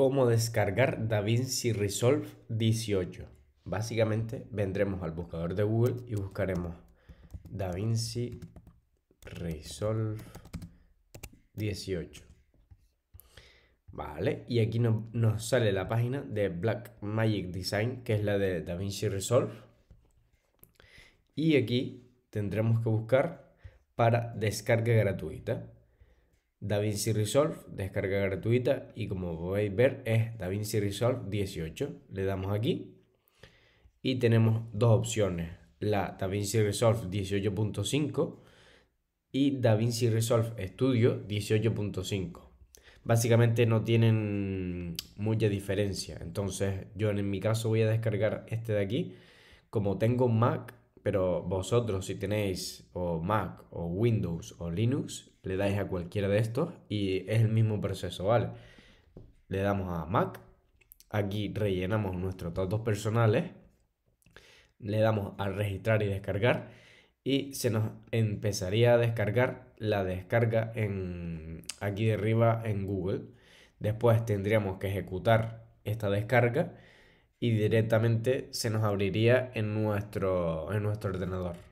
cómo descargar DaVinci Resolve 18. Básicamente vendremos al buscador de Google y buscaremos DaVinci Resolve 18. Vale, y aquí nos sale la página de Black Magic Design, que es la de DaVinci Resolve. Y aquí tendremos que buscar para descarga gratuita. DaVinci Resolve, descarga gratuita y como podéis ver es DaVinci Resolve 18. Le damos aquí y tenemos dos opciones, la DaVinci Resolve 18.5 y DaVinci Resolve Studio 18.5. Básicamente no tienen mucha diferencia, entonces yo en mi caso voy a descargar este de aquí. Como tengo Mac, pero vosotros si tenéis o Mac o Windows o Linux, le dais a cualquiera de estos y es el mismo proceso, ¿vale? Le damos a Mac, aquí rellenamos nuestros datos personales, le damos a registrar y descargar y se nos empezaría a descargar la descarga en aquí de arriba en Google. Después tendríamos que ejecutar esta descarga y directamente se nos abriría en nuestro, en nuestro ordenador.